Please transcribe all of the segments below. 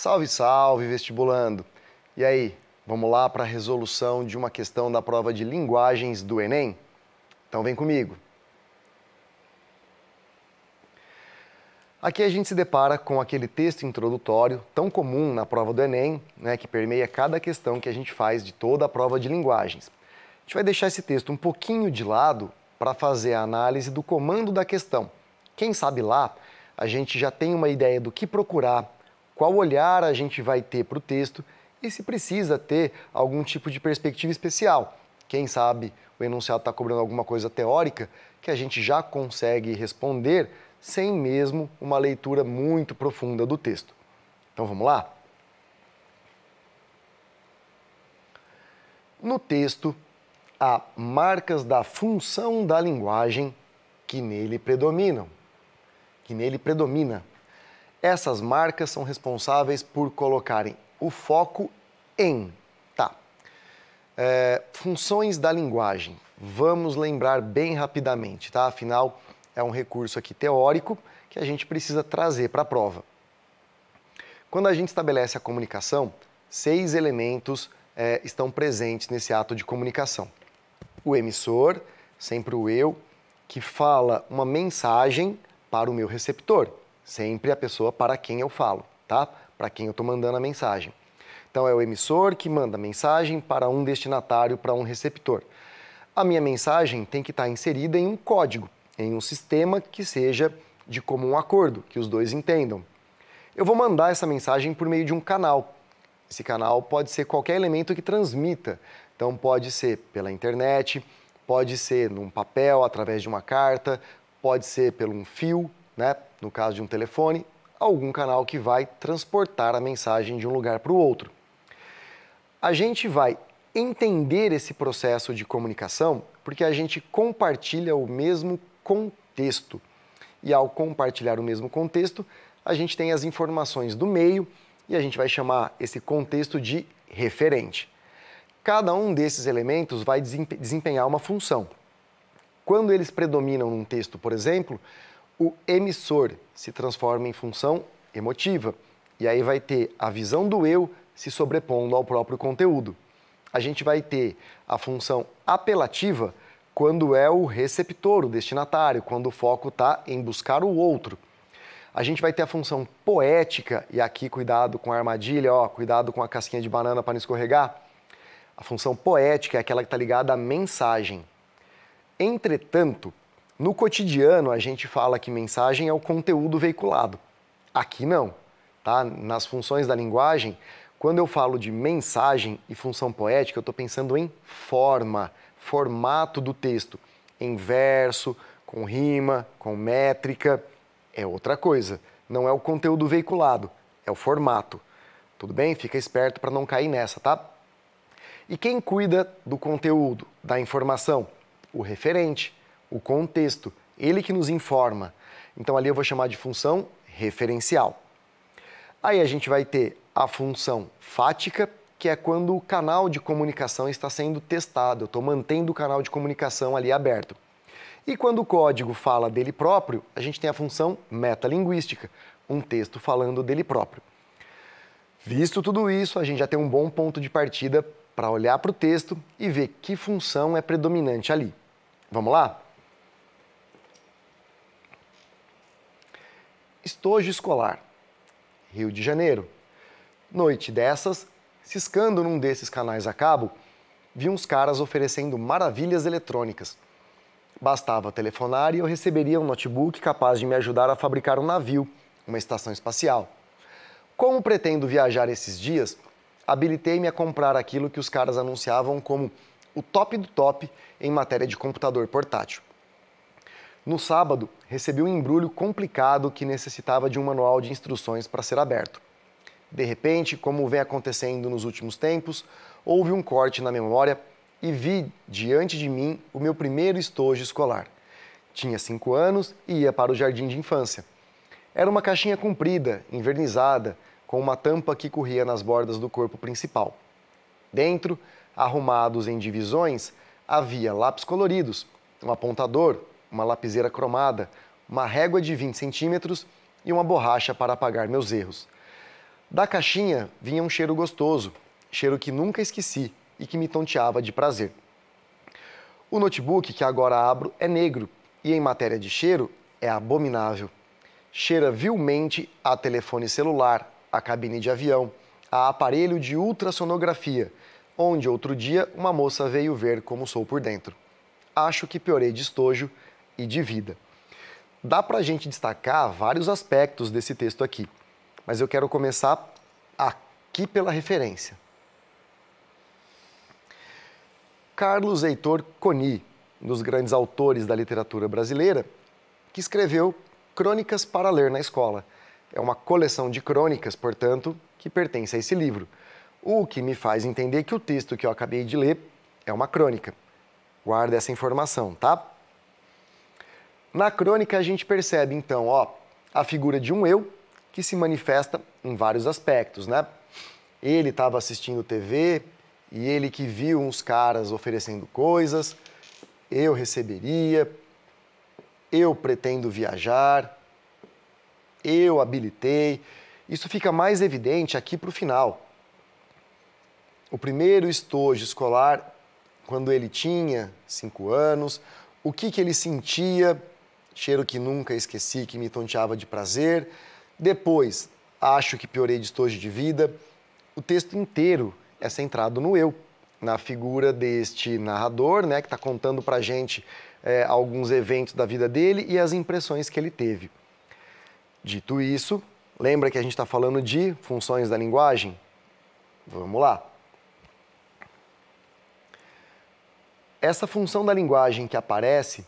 Salve, salve, vestibulando! E aí, vamos lá para a resolução de uma questão da prova de linguagens do Enem? Então vem comigo! Aqui a gente se depara com aquele texto introdutório tão comum na prova do Enem, né, que permeia cada questão que a gente faz de toda a prova de linguagens. A gente vai deixar esse texto um pouquinho de lado para fazer a análise do comando da questão. Quem sabe lá a gente já tem uma ideia do que procurar qual olhar a gente vai ter para o texto e se precisa ter algum tipo de perspectiva especial. Quem sabe o enunciado está cobrando alguma coisa teórica que a gente já consegue responder sem mesmo uma leitura muito profunda do texto. Então vamos lá? No texto, há marcas da função da linguagem que nele predominam, que nele predomina. Essas marcas são responsáveis por colocarem o foco em. Tá. É, funções da linguagem. Vamos lembrar bem rapidamente, tá? Afinal, é um recurso aqui teórico que a gente precisa trazer para a prova. Quando a gente estabelece a comunicação, seis elementos é, estão presentes nesse ato de comunicação. O emissor, sempre o eu, que fala uma mensagem para o meu receptor. Sempre a pessoa para quem eu falo, tá? Para quem eu estou mandando a mensagem. Então é o emissor que manda mensagem para um destinatário, para um receptor. A minha mensagem tem que estar tá inserida em um código, em um sistema que seja de comum acordo, que os dois entendam. Eu vou mandar essa mensagem por meio de um canal. Esse canal pode ser qualquer elemento que transmita. Então pode ser pela internet, pode ser num papel, através de uma carta, pode ser pelo um fio, né? no caso de um telefone, algum canal que vai transportar a mensagem de um lugar para o outro. A gente vai entender esse processo de comunicação porque a gente compartilha o mesmo contexto. E ao compartilhar o mesmo contexto, a gente tem as informações do meio e a gente vai chamar esse contexto de referente. Cada um desses elementos vai desempenhar uma função. Quando eles predominam num texto, por exemplo, o emissor se transforma em função emotiva. E aí vai ter a visão do eu se sobrepondo ao próprio conteúdo. A gente vai ter a função apelativa quando é o receptor, o destinatário, quando o foco está em buscar o outro. A gente vai ter a função poética, e aqui cuidado com a armadilha, ó, cuidado com a casquinha de banana para não escorregar. A função poética é aquela que está ligada à mensagem. Entretanto, no cotidiano, a gente fala que mensagem é o conteúdo veiculado. Aqui não. Tá? Nas funções da linguagem, quando eu falo de mensagem e função poética, eu estou pensando em forma, formato do texto, em verso, com rima, com métrica. É outra coisa. Não é o conteúdo veiculado, é o formato. Tudo bem? Fica esperto para não cair nessa, tá? E quem cuida do conteúdo, da informação? O referente o contexto, ele que nos informa. Então ali eu vou chamar de função referencial. Aí a gente vai ter a função fática, que é quando o canal de comunicação está sendo testado, eu estou mantendo o canal de comunicação ali aberto. E quando o código fala dele próprio, a gente tem a função metalinguística, um texto falando dele próprio. Visto tudo isso, a gente já tem um bom ponto de partida para olhar para o texto e ver que função é predominante ali. Vamos lá? estojo escolar. Rio de Janeiro. Noite dessas, ciscando num desses canais a cabo, vi uns caras oferecendo maravilhas eletrônicas. Bastava telefonar e eu receberia um notebook capaz de me ajudar a fabricar um navio, uma estação espacial. Como pretendo viajar esses dias, habilitei-me a comprar aquilo que os caras anunciavam como o top do top em matéria de computador portátil. No sábado, recebi um embrulho complicado que necessitava de um manual de instruções para ser aberto. De repente, como vem acontecendo nos últimos tempos, houve um corte na memória e vi diante de mim o meu primeiro estojo escolar. Tinha cinco anos e ia para o jardim de infância. Era uma caixinha comprida, envernizada, com uma tampa que corria nas bordas do corpo principal. Dentro, arrumados em divisões, havia lápis coloridos, um apontador, uma lapiseira cromada, uma régua de 20 centímetros e uma borracha para apagar meus erros. Da caixinha vinha um cheiro gostoso, cheiro que nunca esqueci e que me tonteava de prazer. O notebook que agora abro é negro e, em matéria de cheiro, é abominável. Cheira vilmente a telefone celular, a cabine de avião, a aparelho de ultrassonografia, onde outro dia uma moça veio ver como sou por dentro. Acho que piorei de estojo e de vida. Dá para a gente destacar vários aspectos desse texto aqui, mas eu quero começar aqui pela referência. Carlos Heitor Coni, um dos grandes autores da literatura brasileira, que escreveu Crônicas para Ler na Escola. É uma coleção de crônicas, portanto, que pertence a esse livro. O que me faz entender que o texto que eu acabei de ler é uma crônica. Guarda essa informação, tá? Na crônica a gente percebe então, ó, a figura de um eu que se manifesta em vários aspectos, né? Ele estava assistindo TV e ele que viu uns caras oferecendo coisas, eu receberia, eu pretendo viajar, eu habilitei. Isso fica mais evidente aqui para o final. O primeiro estojo escolar, quando ele tinha cinco anos, o que, que ele sentia, cheiro que nunca esqueci, que me tonteava de prazer. Depois, acho que piorei de estojo de vida. O texto inteiro é centrado no eu, na figura deste narrador, né, que está contando para gente é, alguns eventos da vida dele e as impressões que ele teve. Dito isso, lembra que a gente está falando de funções da linguagem? Vamos lá. Essa função da linguagem que aparece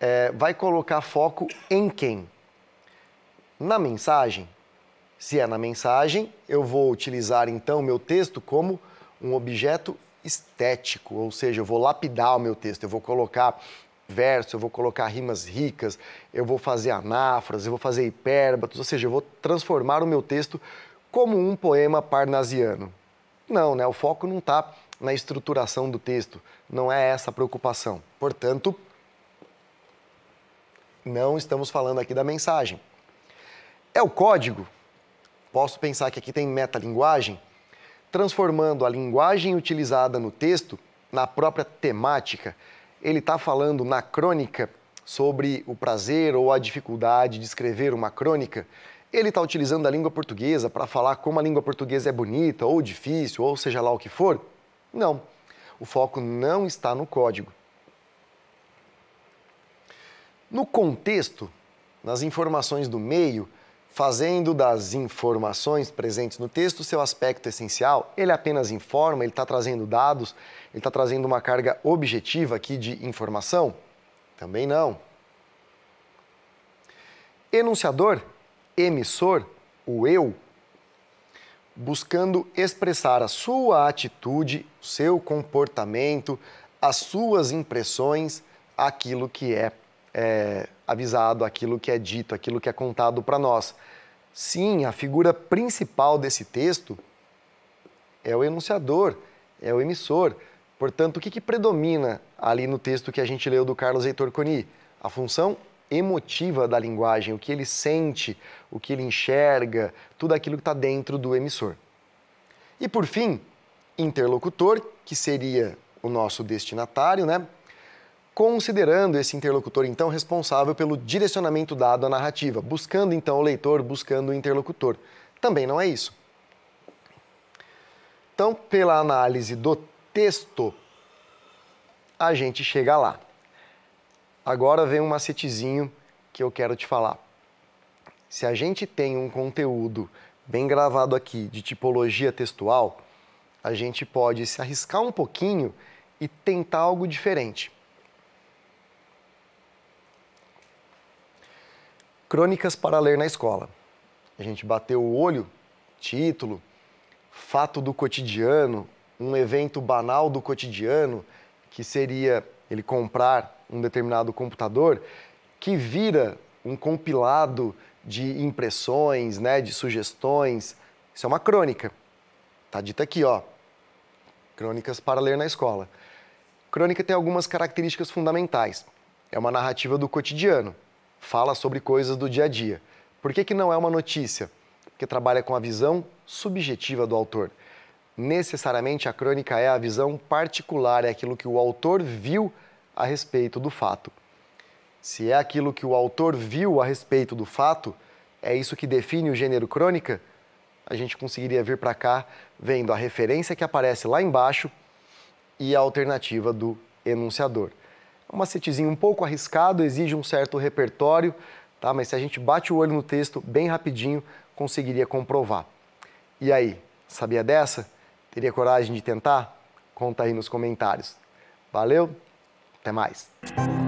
é, vai colocar foco em quem? Na mensagem. Se é na mensagem, eu vou utilizar então meu texto como um objeto estético, ou seja, eu vou lapidar o meu texto, eu vou colocar verso, eu vou colocar rimas ricas, eu vou fazer anáforas, eu vou fazer hipérbatos, ou seja, eu vou transformar o meu texto como um poema parnasiano. Não, né? O foco não está na estruturação do texto, não é essa a preocupação. Portanto, não estamos falando aqui da mensagem. É o código. Posso pensar que aqui tem metalinguagem, transformando a linguagem utilizada no texto na própria temática. Ele está falando na crônica sobre o prazer ou a dificuldade de escrever uma crônica. Ele está utilizando a língua portuguesa para falar como a língua portuguesa é bonita ou difícil, ou seja lá o que for? Não. O foco não está no código. No contexto, nas informações do meio, fazendo das informações presentes no texto seu aspecto essencial, ele apenas informa, ele está trazendo dados, ele está trazendo uma carga objetiva aqui de informação? Também não. Enunciador, emissor, o eu, buscando expressar a sua atitude, o seu comportamento, as suas impressões, aquilo que é é, avisado, aquilo que é dito, aquilo que é contado para nós. Sim, a figura principal desse texto é o enunciador, é o emissor. Portanto, o que, que predomina ali no texto que a gente leu do Carlos Heitor Coni? A função emotiva da linguagem, o que ele sente, o que ele enxerga, tudo aquilo que está dentro do emissor. E por fim, interlocutor, que seria o nosso destinatário, né? considerando esse interlocutor, então, responsável pelo direcionamento dado à narrativa, buscando, então, o leitor, buscando o interlocutor. Também não é isso. Então, pela análise do texto, a gente chega lá. Agora vem um macetezinho que eu quero te falar. Se a gente tem um conteúdo bem gravado aqui de tipologia textual, a gente pode se arriscar um pouquinho e tentar algo diferente. Crônicas para ler na escola. A gente bateu o olho, título, fato do cotidiano, um evento banal do cotidiano, que seria ele comprar um determinado computador, que vira um compilado de impressões, né, de sugestões. Isso é uma crônica. Tá dito aqui, ó. Crônicas para ler na escola. Crônica tem algumas características fundamentais. É uma narrativa do cotidiano fala sobre coisas do dia a dia. Por que, que não é uma notícia? Porque trabalha com a visão subjetiva do autor. Necessariamente a crônica é a visão particular, é aquilo que o autor viu a respeito do fato. Se é aquilo que o autor viu a respeito do fato, é isso que define o gênero crônica, a gente conseguiria vir para cá vendo a referência que aparece lá embaixo e a alternativa do enunciador. É um macetezinho um pouco arriscado, exige um certo repertório, tá? mas se a gente bate o olho no texto bem rapidinho, conseguiria comprovar. E aí, sabia dessa? Teria coragem de tentar? Conta aí nos comentários. Valeu, até mais!